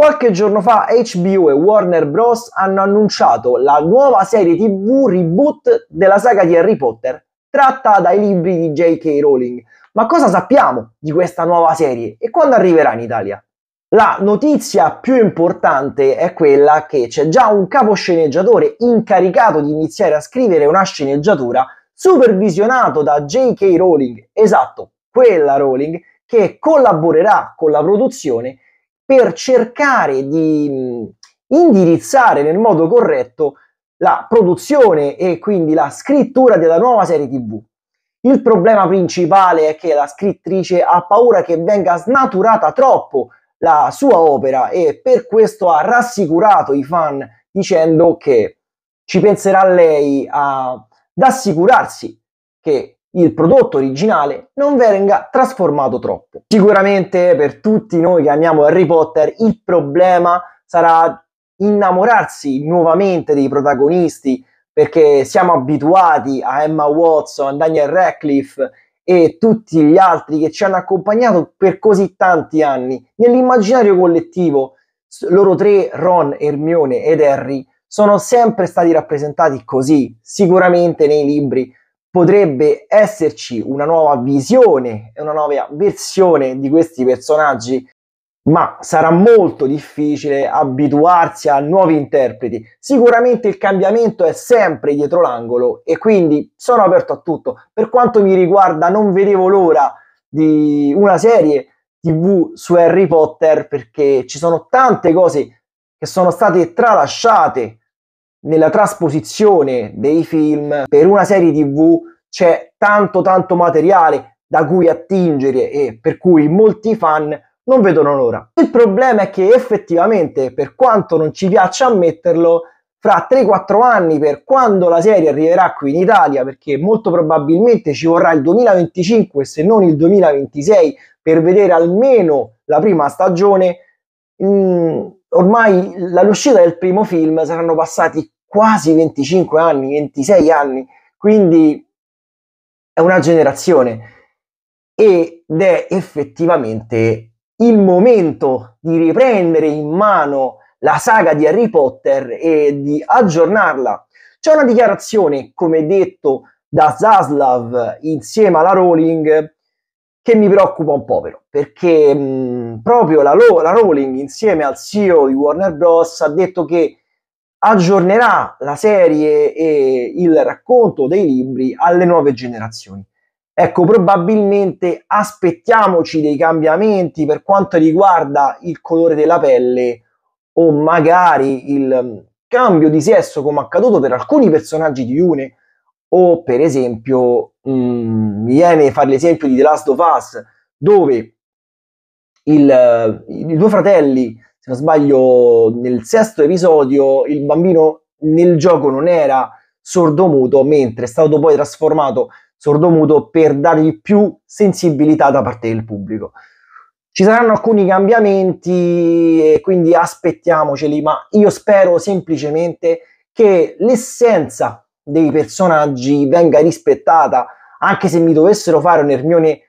Qualche giorno fa HBO e Warner Bros. hanno annunciato la nuova serie TV reboot della saga di Harry Potter, tratta dai libri di J.K. Rowling. Ma cosa sappiamo di questa nuova serie e quando arriverà in Italia? La notizia più importante è quella che c'è già un caposceneggiatore incaricato di iniziare a scrivere una sceneggiatura supervisionato da J.K. Rowling, esatto, quella Rowling, che collaborerà con la produzione per cercare di indirizzare nel modo corretto la produzione e quindi la scrittura della nuova serie TV. Il problema principale è che la scrittrice ha paura che venga snaturata troppo la sua opera e per questo ha rassicurato i fan dicendo che ci penserà lei ad assicurarsi che il prodotto originale non venga trasformato troppo. Sicuramente per tutti noi che amiamo Harry Potter il problema sarà innamorarsi nuovamente dei protagonisti perché siamo abituati a Emma Watson, Daniel Radcliffe e tutti gli altri che ci hanno accompagnato per così tanti anni. Nell'immaginario collettivo loro tre, Ron, Ermione ed Harry, sono sempre stati rappresentati così. Sicuramente nei libri potrebbe esserci una nuova visione e una nuova versione di questi personaggi, ma sarà molto difficile abituarsi a nuovi interpreti. Sicuramente il cambiamento è sempre dietro l'angolo e quindi sono aperto a tutto. Per quanto mi riguarda, non vedevo l'ora di una serie TV su Harry Potter perché ci sono tante cose che sono state tralasciate nella trasposizione dei film per una serie tv c'è tanto tanto materiale da cui attingere e per cui molti fan non vedono l'ora. Il problema è che effettivamente, per quanto non ci piaccia ammetterlo, fra 3-4 anni, per quando la serie arriverà qui in Italia, perché molto probabilmente ci vorrà il 2025 se non il 2026 per vedere almeno la prima stagione, mh, mm, ormai dall'uscita del primo film saranno passati quasi 25 anni, 26 anni, quindi è una generazione ed è effettivamente il momento di riprendere in mano la saga di Harry Potter e di aggiornarla. C'è una dichiarazione, come detto da Zaslav insieme alla Rowling, che mi preoccupa un po' però, perché mh, proprio la, la Rowling insieme al CEO di Warner Bros. ha detto che aggiornerà la serie e il racconto dei libri alle nuove generazioni. Ecco, probabilmente aspettiamoci dei cambiamenti per quanto riguarda il colore della pelle o magari il mm, cambio di sesso come accaduto per alcuni personaggi di Une o per esempio mh, mm, viene a fare l'esempio di The Last of Us dove il, mm, i due fratelli se non sbaglio, nel sesto episodio il bambino nel gioco non era sordomuto, mentre è stato poi trasformato sordomuto per dargli più sensibilità da parte del pubblico. Ci saranno alcuni cambiamenti e quindi aspettiamoceli, ma io spero semplicemente che l'essenza dei personaggi venga rispettata, anche se mi dovessero fare un'ermione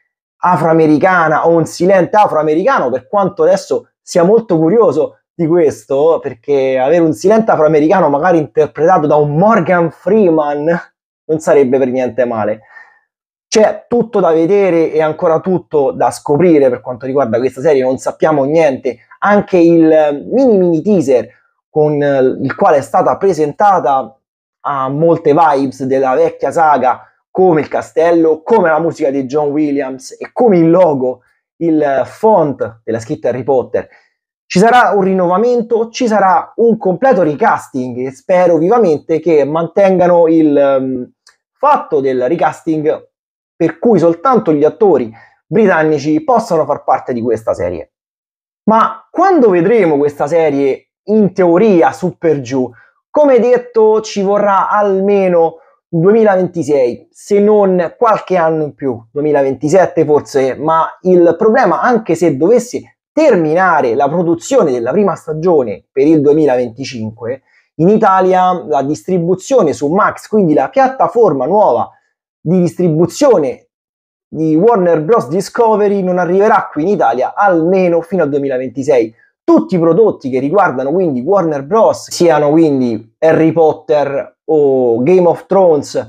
afroamericana o un silente afroamericano, per quanto adesso sia molto curioso di questo, perché avere un silente afroamericano magari interpretato da un Morgan Freeman non sarebbe per niente male. C'è tutto da vedere e ancora tutto da scoprire per quanto riguarda questa serie, non sappiamo niente. Anche il mini mini teaser con il quale è stata presentata ha molte vibes della vecchia saga, come il castello, come la musica di John Williams e come il logo il font della scritta Harry Potter. Ci sarà un rinnovamento, ci sarà un completo recasting e spero vivamente che mantengano il um, fatto del recasting per cui soltanto gli attori britannici possano far parte di questa serie. Ma quando vedremo questa serie in teoria super giù, come detto ci vorrà almeno 2026, se non qualche anno in più, 2027 forse, ma il problema anche se dovesse terminare la produzione della prima stagione per il 2025, in Italia la distribuzione su Max, quindi la piattaforma nuova di distribuzione di Warner Bros. Discovery non arriverà qui in Italia almeno fino al 2026. Tutti i prodotti che riguardano quindi Warner Bros. siano quindi Harry Potter o Game of Thrones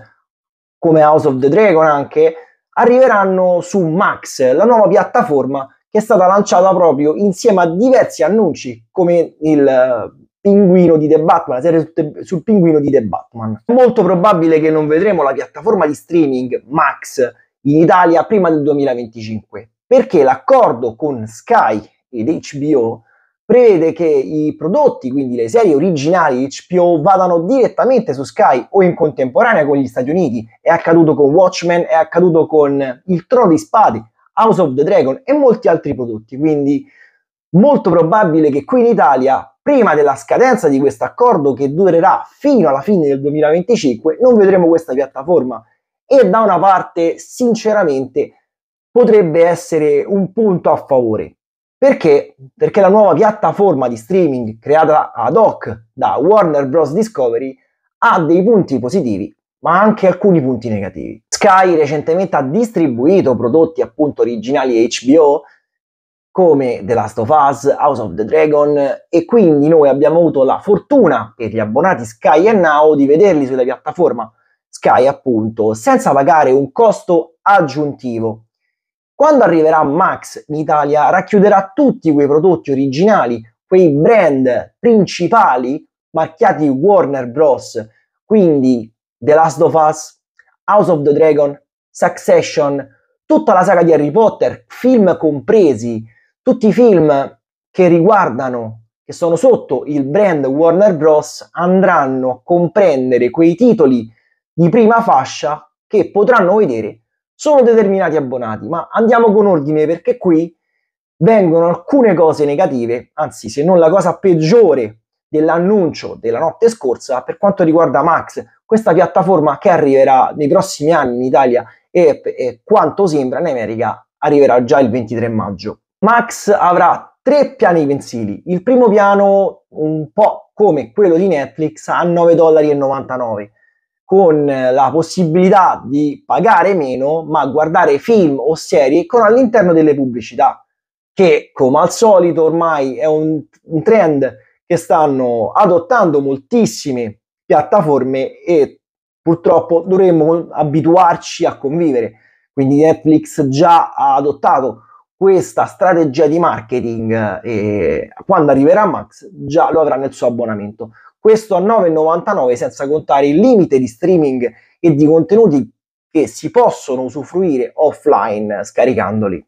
come House of the Dragon anche, arriveranno su Max, la nuova piattaforma che è stata lanciata proprio insieme a diversi annunci come il eh, pinguino di The Batman, la serie sul pinguino di The Batman. È molto probabile che non vedremo la piattaforma di streaming Max in Italia prima del 2025, perché l'accordo con Sky ed HBO prevede che i prodotti, quindi le serie originali di HBO, vadano direttamente su Sky o in contemporanea con gli Stati Uniti. È accaduto con Watchmen, è accaduto con Il Trono di Spade, House of the Dragon e molti altri prodotti. Quindi molto probabile che qui in Italia, prima della scadenza di questo accordo che durerà fino alla fine del 2025, non vedremo questa piattaforma. E da una parte, sinceramente, potrebbe essere un punto a favore perché? Perché la nuova piattaforma di streaming creata ad hoc da Warner Bros. Discovery ha dei punti positivi, ma anche alcuni punti negativi. Sky recentemente ha distribuito prodotti appunto originali HBO come The Last of Us, House of the Dragon e quindi noi abbiamo avuto la fortuna per gli abbonati Sky e Now di vederli sulla piattaforma Sky appunto senza pagare un costo aggiuntivo quando arriverà Max in Italia racchiuderà tutti quei prodotti originali, quei brand principali marchiati Warner Bros. Quindi The Last of Us, House of the Dragon, Succession, tutta la saga di Harry Potter, film compresi, tutti i film che riguardano, che sono sotto il brand Warner Bros. andranno a comprendere quei titoli di prima fascia che potranno vedere sono determinati abbonati, ma andiamo con ordine perché qui vengono alcune cose negative, anzi se non la cosa peggiore dell'annuncio della notte scorsa per quanto riguarda Max, questa piattaforma che arriverà nei prossimi anni in Italia e, e quanto sembra in America arriverà già il 23 maggio. Max avrà tre piani mensili, il primo piano un po' come quello di Netflix a 9,99 dollari con eh, la possibilità di pagare meno, ma guardare film o serie con all'interno delle pubblicità, che come al solito ormai è un, un trend che stanno adottando moltissime piattaforme e purtroppo dovremmo abituarci a convivere. Quindi Netflix già ha adottato questa strategia di marketing eh, e quando arriverà Max già lo avrà nel suo abbonamento questo a 9,99 senza contare il limite di streaming e di contenuti che si possono usufruire offline scaricandoli.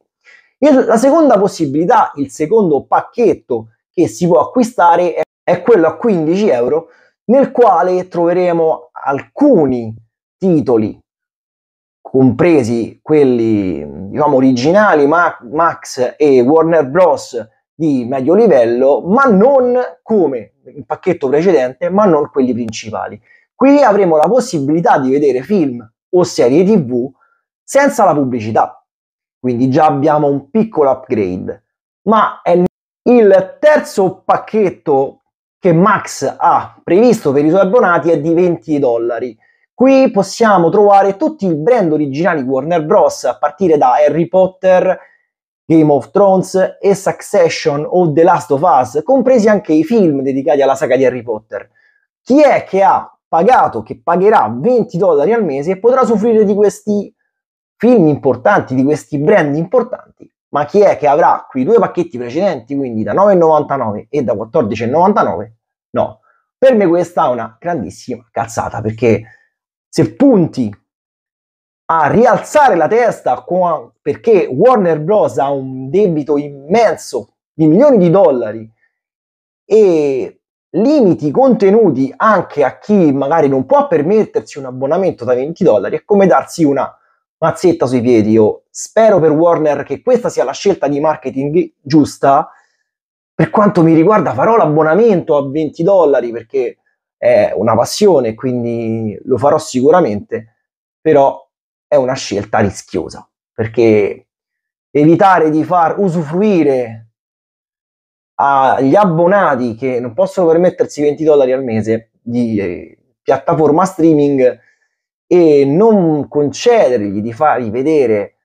la seconda possibilità, il secondo pacchetto che si può acquistare è quello a 15 euro nel quale troveremo alcuni titoli compresi quelli diciamo originali Max e Warner Bros di medio livello ma non come il pacchetto precedente, ma non quelli principali. Qui avremo la possibilità di vedere film o serie TV senza la pubblicità. Quindi già abbiamo un piccolo upgrade, ma è il terzo pacchetto che Max ha previsto per i suoi abbonati è di 20 dollari. Qui possiamo trovare tutti i brand originali Warner Bros. a partire da Harry Potter, Game of Thrones e Succession o The Last of Us, compresi anche i film dedicati alla saga di Harry Potter. Chi è che ha pagato, che pagherà 20 dollari al mese e potrà soffrire di questi film importanti, di questi brand importanti? Ma chi è che avrà quei due pacchetti precedenti, quindi da 9,99 e da 14,99? No, per me questa è una grandissima cazzata perché se punti a rialzare la testa perché Warner Bros. ha un debito immenso di milioni di dollari e limiti contenuti anche a chi magari non può permettersi un abbonamento da 20 dollari è come darsi una mazzetta sui piedi. Io spero per Warner che questa sia la scelta di marketing giusta. Per quanto mi riguarda farò l'abbonamento a 20 dollari perché è una passione, quindi lo farò sicuramente, però è una scelta rischiosa, perché evitare di far usufruire agli abbonati che non possono permettersi 20 dollari al mese di eh, piattaforma streaming e non concedergli di fargli vedere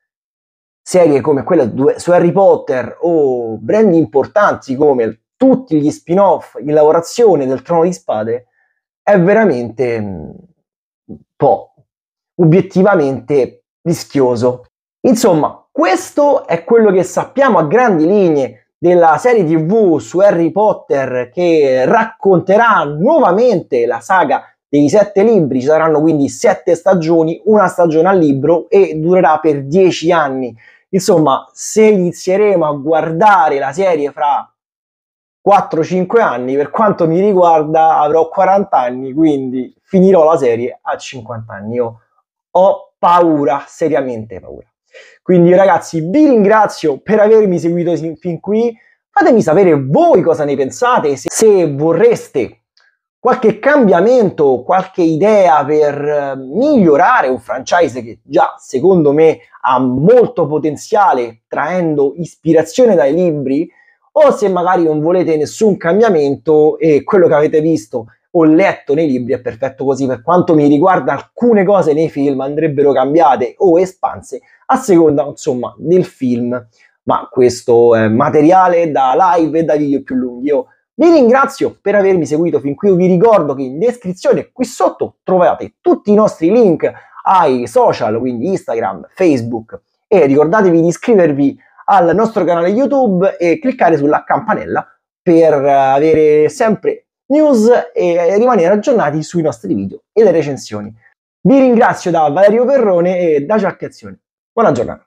serie come quella su Harry Potter o brand importanti come tutti gli spin-off in lavorazione del Trono di Spade è veramente un mm, po' obiettivamente rischioso. Insomma, questo è quello che sappiamo a grandi linee della serie TV su Harry Potter che racconterà nuovamente la saga dei sette libri. Ci saranno quindi sette stagioni, una stagione al libro e durerà per dieci anni. Insomma, se inizieremo a guardare la serie fra 4-5 anni, per quanto mi riguarda avrò 40 anni, quindi finirò la serie a 50 anni. Io ho paura, seriamente paura. Quindi ragazzi, vi ringrazio per avermi seguito fin qui. Fatemi sapere voi cosa ne pensate, se, se vorreste qualche cambiamento, qualche idea per eh, migliorare un franchise che già secondo me ha molto potenziale traendo ispirazione dai libri o se magari non volete nessun cambiamento e quello che avete visto ho letto nei libri è perfetto così. Per quanto mi riguarda, alcune cose nei film andrebbero cambiate o espanse a seconda, insomma, del film. Ma questo è materiale da live e da video più lunghi. Io vi ringrazio per avermi seguito fin qui. vi ricordo che in descrizione qui sotto trovate tutti i nostri link ai social, quindi Instagram, Facebook. E ricordatevi di iscrivervi al nostro canale YouTube e cliccare sulla campanella per avere sempre news e rimanere aggiornati sui nostri video e le recensioni. Vi ringrazio da Valerio Perrone e da Giacchiazione. Buona giornata.